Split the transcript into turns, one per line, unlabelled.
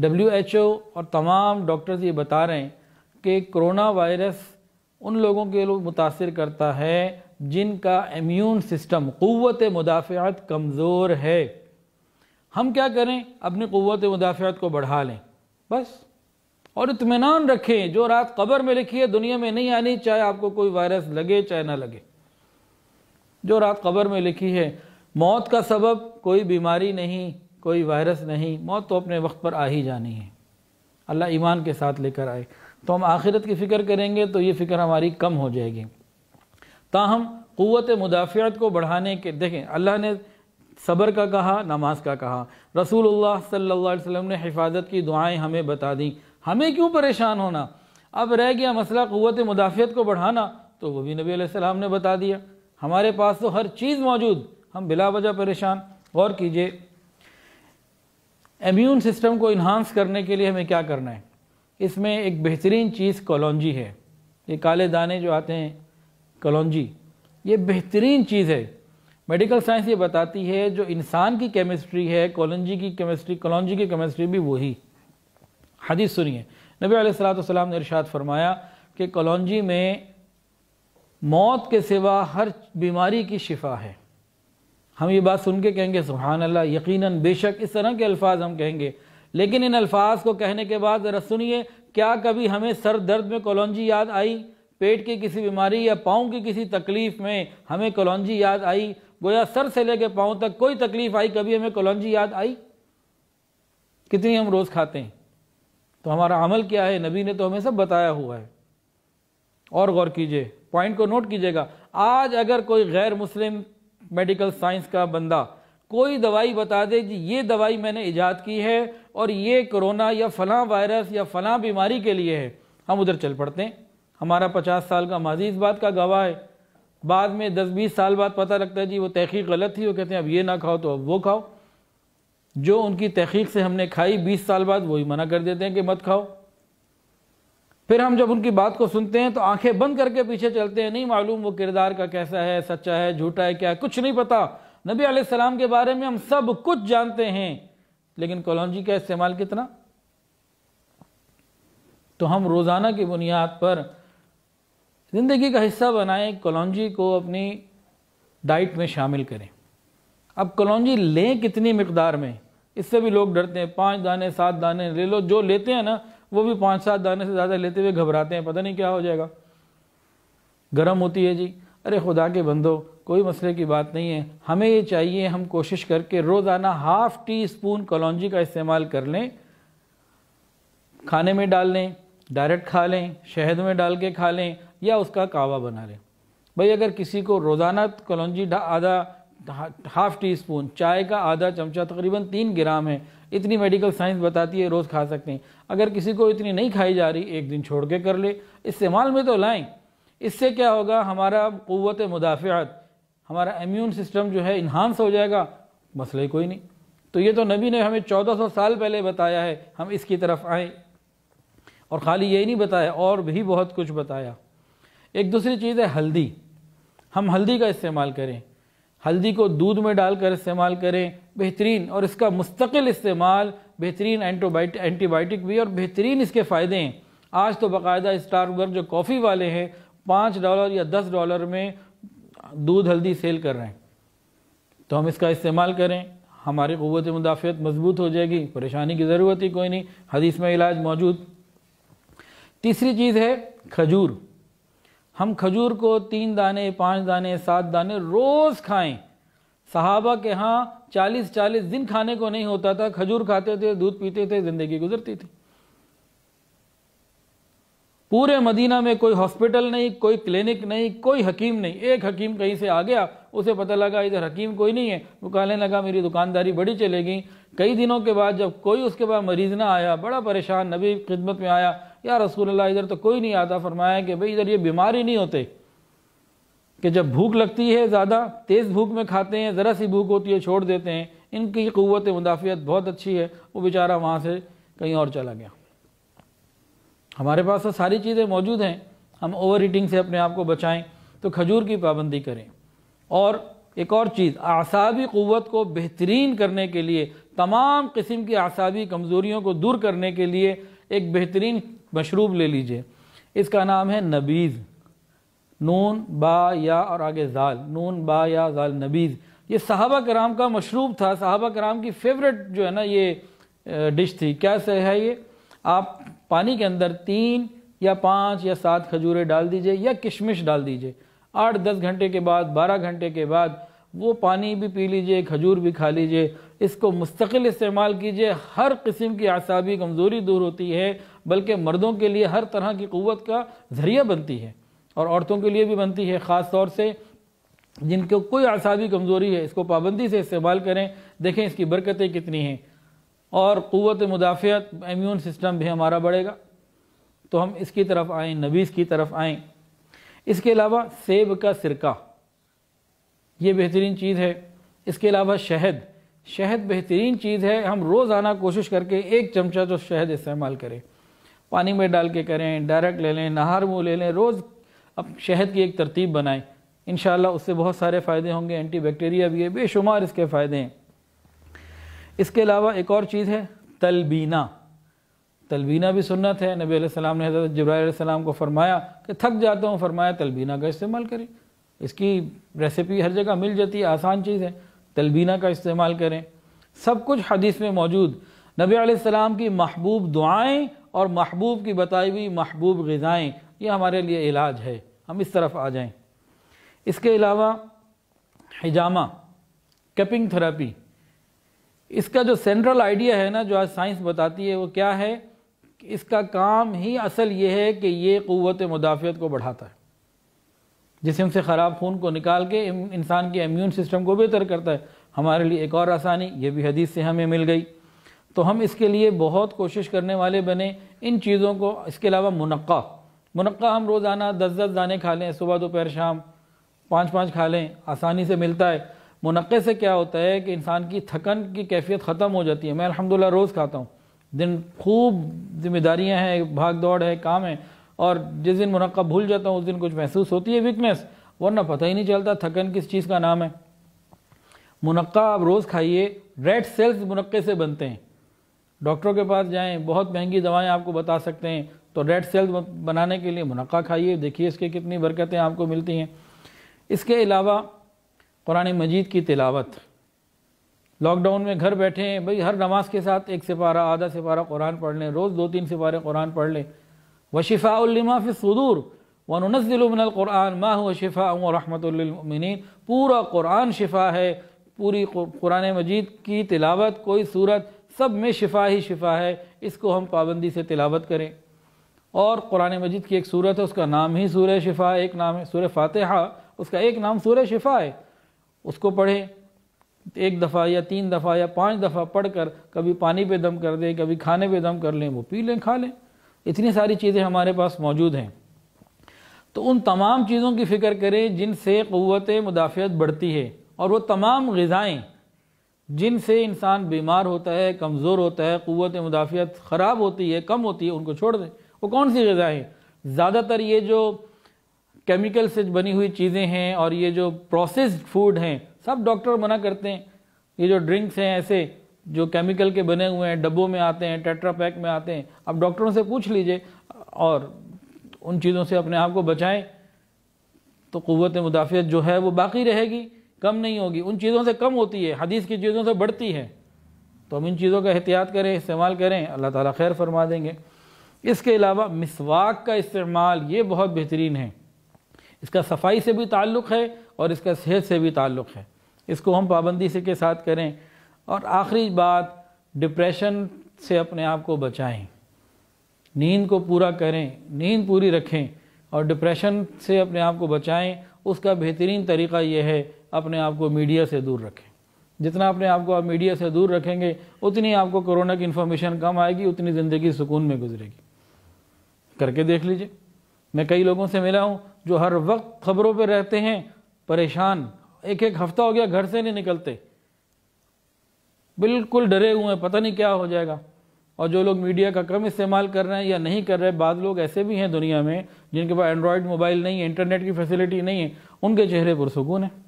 W और तमाम doctors ये बता रहे हैं कि कोरोना वायरस उन लोगों के लोग मुतासर करता है जिनका इम्यून सिस्टम क़वत मुदाफ़त कमज़ोर है हम क्या करें अपनी क़वत मुदाफ़त को बढ़ा लें बस और इतमान रखें जो रात कबर में लिखी है दुनिया में नहीं आनी चाहे आपको कोई वायरस लगे चाहे ना लगे जो रात कबर में लिखी है मौत का सबब कोई बीमारी नहीं कोई वायरस नहीं मौत तो अपने वक्त पर आ ही जानी है अल्लाह ईमान के साथ लेकर आए तो हम आखिरत की फ़िक्र करेंगे तो ये फ़िक्र हमारी कम हो जाएगी ताहम क़वत मुदाफ़त को बढ़ाने के देखें अल्लाह ने सब्र का कहा नमाज का कहा रसूलुल्लाह सल्लल्लाहु अलैहि वसल्लम ने हिफाजत की दुआएं हमें बता दी हमें क्यों परेशान होना अब रह गया मसला क़वत मुदाफ़त को बढ़ाना तो वो भी नबी ने बता दिया हमारे पास तो हर चीज़ मौजूद हम बिला वजह परेशान गौर कीजिए इम्यून सिस्टम को इन्हांस करने के लिए हमें क्या करना है इसमें एक बेहतरीन चीज़ कॉलोंजी है ये काले दाने जो आते हैं कॉलोंजी ये बेहतरीन चीज़ है मेडिकल साइंस ये बताती है जो इंसान की केमिस्ट्री है कॉलोंजी की केमिस्ट्री कॉलोंजी की केमिस्ट्री भी वही हदीस सुनिए नबी सलाम ने इरशाद फरमाया कि कॉलोंजी में मौत के सिवा हर बीमारी की शिफा है हम ये बात सुन के कहेंगे सुबहान अल्लाह यकीनन बेशक इस तरह के अल्फाज हम कहेंगे लेकिन इन अल्फाज को कहने के बाद ज़रा सुनिए क्या कभी हमें सर दर्द में कॉलोंजी याद आई पेट की किसी बीमारी या पाँव की किसी तकलीफ़ में हमें कॉलोंजी याद आई गोया सर से लेके पाँव तक कोई तकलीफ़ आई कभी हमें कॉलोंजी याद आई कितनी हम रोज़ खाते हैं तो हमारा अमल क्या है नबी ने तो हमें सब बताया हुआ है और गौर कीजिए पॉइंट को नोट कीजिएगा आज अगर कोई गैर मुस्लिम मेडिकल साइंस का बंदा कोई दवाई बता दे कि ये दवाई मैंने ईजाद की है और ये कोरोना या फलां वायरस या फलां बीमारी के लिए है हम उधर चल पड़ते हैं हमारा पचास साल का माजी इस बात का गवाह है बाद में दस बीस साल बाद पता लगता है जी वो तहकीक गलत थी वो कहते हैं अब ये ना खाओ तो अब वो खाओ जो उनकी तहकीक से हमने खाई बीस साल बाद वही मना कर देते हैं कि मत खाओ फिर हम जब उनकी बात को सुनते हैं तो आंखें बंद करके पीछे चलते हैं नहीं मालूम वो किरदार का कैसा है सच्चा है झूठा है क्या है कुछ नहीं पता नबी आसमाम के बारे में हम सब कुछ जानते हैं लेकिन कॉलोजी का इस्तेमाल कितना तो हम रोज़ाना की बुनियाद पर ज़िंदगी का हिस्सा बनाएं कॉलोजी को अपनी डाइट में शामिल करें अब कलौजी लें कितनी मकदार में इससे भी लोग डरते हैं पांच दाने सात दाने ले लो जो लेते हैं ना वो भी पाँच सात दाने से ज़्यादा लेते हुए घबराते हैं पता नहीं क्या हो जाएगा गर्म होती है जी अरे खुदा के बंदो कोई मसले की बात नहीं है हमें ये चाहिए हम कोशिश करके रोज़ाना हाफ़ टी स्पून कलौजी का इस्तेमाल कर लें खाने में डाल लें डायरेक्ट खा लें शहद में डाल के खा लें या उसका कावा बना लें भाई अगर किसी को रोज़ाना कलौजी आधा हाफ़ टी स्पून चाय का आधा चमचा तकरीबन तीन ग्राम है इतनी मेडिकल साइंस बताती है रोज़ खा सकते हैं अगर किसी को इतनी नहीं खाई जा रही एक दिन छोड़ के कर ले इस्तेमाल में तो लाएँ इससे क्या होगा हमारा क़वत मुदाफ़त हमारा इम्यून सिस्टम जो है इन्हांस हो जाएगा मसले कोई नहीं तो ये तो नबी ने हमें 1400 साल पहले बताया है हम इसकी तरफ आए और खाली यही नहीं बताया और भी बहुत कुछ बताया एक दूसरी चीज़ है हल्दी हम हल्दी का इस्तेमाल करें हल्दी को दूध में डालकर इस्तेमाल करें बेहतरीन और इसका मुस्तकिल इस्तेमाल बेहतरीन एंटोबाइटिक एंटीबायोटिक भी और बेहतरीन इसके फ़ायदे हैं आज तो बाकायदा स्टारबर्ग जो कॉफ़ी वाले हैं पाँच डॉलर या दस डॉलर में दूध हल्दी सेल कर रहे हैं तो हम इसका इस्तेमाल करें हमारी क़वत मुदाफ़त मजबूत हो जाएगी परेशानी की ज़रूरत ही कोई नहीं हदीस में इलाज मौजूद तीसरी चीज़ है खजूर हम खजूर को तीन दाने पाँच दाने सात दाने रोज़ खाएँ सहाबा के यहाँ चालीस चालीस दिन खाने को नहीं होता था खजूर खाते थे दूध पीते थे जिंदगी गुजरती थी पूरे मदीना में कोई हॉस्पिटल नहीं कोई क्लिनिक नहीं कोई हकीम नहीं एक हकीम कहीं से आ गया उसे पता लगा इधर हकीम कोई नहीं है वो कहने लगा मेरी दुकानदारी बड़ी चलेगी कई दिनों के बाद जब कोई उसके पास मरीज ना आया बड़ा परेशान नबी खिदमत में आया या रसूल इधर तो कोई नहीं आता फरमाया कि भाई इधर ये बीमार ही नहीं होते कि जब भूख लगती है ज़्यादा तेज़ भूख में खाते हैं ज़रा सी भूख होती है छोड़ देते हैं इनकी क़वत मुदाफ़ियत बहुत अच्छी है वो बेचारा वहाँ से कहीं और चला गया हमारे पास तो सारी चीज़ें मौजूद हैं हम ओवर ईटिंग से अपने आप को बचाएं तो खजूर की पाबंदी करें और एक और चीज़ आसाबी क़वत को बेहतरीन करने के लिए तमाम किस्म की आसाबी कमज़ोरियों को दूर करने के लिए एक बेहतरीन मशरूब ले लीजिए इसका नाम है नबीज़ नून बा या और आगे ज़ाल नून बा या ज़ाल नबीज़ ये सहाबा कराम का मशरूब था सहाबा कराम की फेवरेट जो है ना ये डिश थी क्या है ये आप पानी के अंदर तीन या पाँच या सात खजूरें डाल दीजिए या किशमिश डाल दीजिए आठ दस घंटे के बाद बारह घंटे के बाद वो पानी भी पी लीजिए खजूर भी खा लीजिए इसको मुस्तकिल इस्तेमाल कीजिए हर किस्म की आसाबी कमज़ोरी दूर होती है बल्कि मर्दों के लिए हर तरह की क़वत का ज़रिया बनती है और औरतों के लिए भी बनती है ख़ास तौर से जिनको कोई आसाबी कमज़ोरी है इसको पाबंदी से इस्तेमाल करें देखें इसकी बरकतें कितनी हैं और क़वत मुदाफ़त इम्यून सिस्टम भी हमारा बढ़ेगा तो हम इसकी तरफ आएँ नबीज़ की तरफ आएँ इसके अलावा सेब का सिरका ये बेहतरीन चीज़ है इसके अलावा शहद शहद बेहतरीन चीज़ है हम रोज़ाना कोशिश करके एक चमचा जो तो शहद इस्तेमाल करें पानी में डाल के करें डायरेक्ट ले लें नहार मुँह ले लें रोज़ अब शहद की एक तरतीब बनाएं इन उससे बहुत सारे फ़ायदे होंगे एंटी बैक्टीरिया भी है बेशुमार इसके फ़ायदे हैं इसके अलावा एक और चीज़ है तलबीना तलबीना भी सुन्नत है नबी सलाम ने हज़रत जब्राम को फरमाया कि थक जाता हूँ फरमाया तलबीना का इस्तेमाल करें इसकी रेसिपी हर जगह मिल जाती है आसान चीज़ है तलबीना का इस्तेमाल करें सब कुछ हदीस में मौजूद नबी सलाम की महबूब दुआएँ और महबूब की बताई हुई महबूब गज़ाएँ ये हमारे लिए इलाज है हम इस तरफ आ जाएं इसके अलावा हिजामा कैपिंग थेरेपी इसका जो सेंट्रल आइडिया है ना जो आज साइंस बताती है वो क्या है इसका काम ही असल ये है कि ये क़वत मुदाफ़त को बढ़ाता है जिसम से ख़राब खून को निकाल के इंसान के इम्यून सिस्टम को बेहतर करता है हमारे लिए एक और आसानी ये भी हदीस से हमें मिल गई तो हम इसके लिए बहुत कोशिश करने वाले बने इन चीज़ों को इसके अलावा मुनक़ा मुनक्का हम रोज़ाना दस दस दाने खा लें सुबह दोपहर शाम पाँच पाँच खा लें आसानी से मिलता है मुनक़े से क्या होता है कि इंसान की थकन की कैफियत ख़त्म हो जाती है मैं अल्हम्दुलिल्लाह रोज़ खाता हूँ दिन खूब जिम्मेदारियाँ हैं भाग दौड़ है काम है और जिस दिन मुनक़ा भूल जाता हूँ उस दिन कुछ महसूस होती है वीकनेस वरना पता ही नहीं चलता थकन किस चीज़ का नाम है मुनक्का आप रोज़ खाइए रेड सेल्स मुनक्के से बनते हैं डॉक्टरों के पास जाएं बहुत महंगी दवाएं आपको बता सकते हैं तो रेड सेल्स बनाने के लिए मुनक़ा खाइए देखिए इसके कितनी बरकतें आपको मिलती हैं इसके अलावा कुरान मजीद की तिलावत लॉकडाउन में घर बैठे हैं भाई हर नमाज के साथ एक सिपारा आधा सिपारा कुरान पढ़ लें रोज़ दो तीन सिपारे कुरान पढ़ लें व शिफ़ाउलमा फ़िसूर वनज़िलकुरान माह शिफ़ा रहमतमिन पूरा कुरान शिफ़ा है पूरी कुरान मजीद की तिलावत कोई सूरत सब में शिफ़ा ही शिफ़ा है इसको हम पाबंदी से तिलावत करें और कुरान मजिद की एक सूरत है उसका नाम ही सूर शिफा एक नाम है सूर फातहा उसका एक नाम सूर शिफा है उसको पढ़े एक दफ़ा या तीन दफ़ा या पाँच दफ़ा पढ़ कर कभी पानी पे दम कर दें कभी खाने पे दम कर लें वो पी लें खा लें इतनी सारी चीज़ें हमारे पास मौजूद हैं तो उन तमाम चीज़ों की फ़िक्र करें जिनसे क़वत मुदाफ़त बढ़ती है और वह तमाम गज़ाएँ जिनसे इंसान बीमार होता है कमज़ोर होता है क़वत मुदाफ़त ख़राब होती है कम होती है उनको छोड़ दें वो कौन सी गज़ा है ज़्यादातर ये जो केमिकल से बनी हुई चीज़ें हैं और ये जो प्रोसेस्ड फूड हैं सब डॉक्टर मना करते हैं ये जो ड्रिंक्स हैं ऐसे जो केमिकल के बने हुए हैं डब्बों में आते हैं टेट्रा पैक में आते हैं आप डॉक्टरों से पूछ लीजिए और उन चीज़ों से अपने आप को बचाएं तो क़वत मुदाफ़त जो है वो बाकी रहेगी कम नहीं होगी उन चीज़ों से कम होती है हदीस की चीज़ों से बढ़ती है तो हम इन चीज़ों का एहतियात करें इस्तेमाल करें अल्लाह ताला खैर फरमा देंगे इसके अलावा मिसवाक का इस्तेमाल ये बहुत बेहतरीन है इसका सफाई से भी ताल्लुक़ है और इसका सेहत से भी ताल्लुक़ है इसको हम पाबंदी से के साथ करें और आखिरी बात डिप्रेशन से अपने आप को बचाएं नींद को पूरा करें नींद पूरी रखें और डिप्रेशन से अपने आप को बचाएं उसका बेहतरीन तरीका यह है अपने आप को मीडिया से दूर रखें जितना अपने आप को आप मीडिया से दूर रखेंगे उतनी आपको कोरोना की इन्फॉर्मेशन कम आएगी उतनी ज़िंदगी सुकून में गुजरेगी करके देख लीजिए मैं कई लोगों से मिला हूँ जो हर वक्त खबरों पर रहते हैं परेशान एक एक हफ्ता हो गया घर से नहीं निकलते बिल्कुल डरे हुए हैं पता नहीं क्या हो जाएगा और जो लोग मीडिया का कम इस्तेमाल कर रहे हैं या नहीं कर रहे बाद लोग ऐसे भी हैं दुनिया में जिनके पास एंड्रॉयड मोबाइल नहीं है इंटरनेट की फैसिलिटी नहीं है उनके चेहरे पर सुकून है